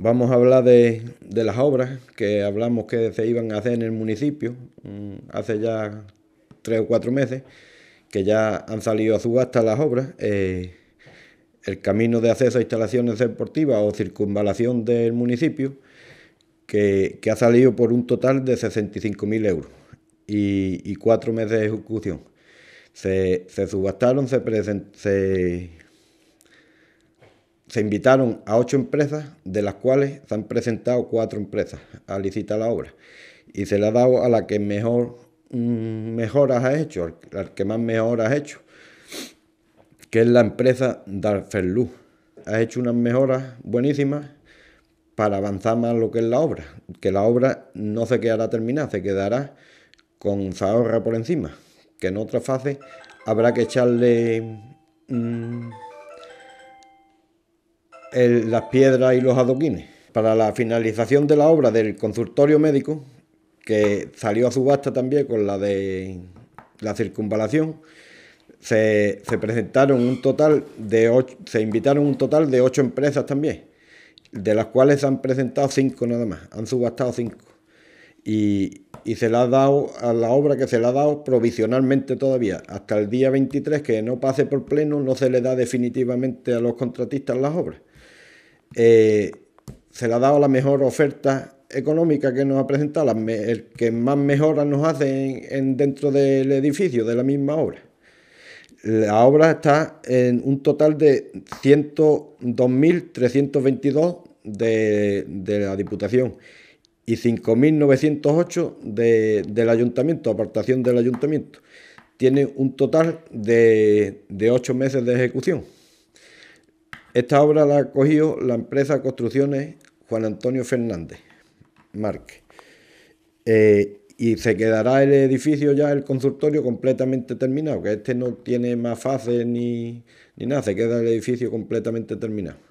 Vamos a hablar de, las obras que hablamos que se iban a hacer en el municipio mm, hace ya tres o cuatro meses, que ya han salido a subasta las obras. Eh, el camino de acceso a instalaciones deportivas o circunvalación del municipio, que, ha salido por un total de 65.000 euros y, y, cuatro meses de ejecución. Se, se subastaron, se, presentaron. se se invitaron a ocho empresas, de las cuales se han presentado cuatro empresas a licitar la obra. Y se le ha dado a la que mejor mm, mejoras ha hecho, al, que más mejoras ha hecho, que es la empresa Darferlu. Ha hecho unas mejoras buenísimas para avanzar más lo que es la obra, que la obra no se quedará terminada, se quedará con Zahorra por encima, que en otra fase habrá que echarle... Mm, las piedras y los adoquines. Para la finalización de la obra del consultorio médico, que salió a subasta también con la de la circunvalación, se, presentaron un total de ocho, se invitaron un total de ocho empresas también, de las cuales han presentado cinco nada más, han subastado cinco. Y, y se le ha dado a la obra que se le ha dado provisionalmente todavía. Hasta el día 23 que no pase por pleno no se le da definitivamente a los contratistas las obras. Eh, se le ha dado la mejor oferta económica que nos ha presentado, el que más mejoras nos hace en, dentro del edificio, de la misma obra. La obra está en un total de 102.322 de, de la Diputación y 5.908 de, del ayuntamiento, aportación del ayuntamiento. Tiene un total de, de 8 meses de ejecución. Esta obra la ha cogido la empresa Construcciones Juan Antonio Fernández Márquez. Eh, y se quedará el edificio ya, el consultorio, completamente terminado, que este no tiene más fases ni, ni nada, se queda el edificio completamente terminado.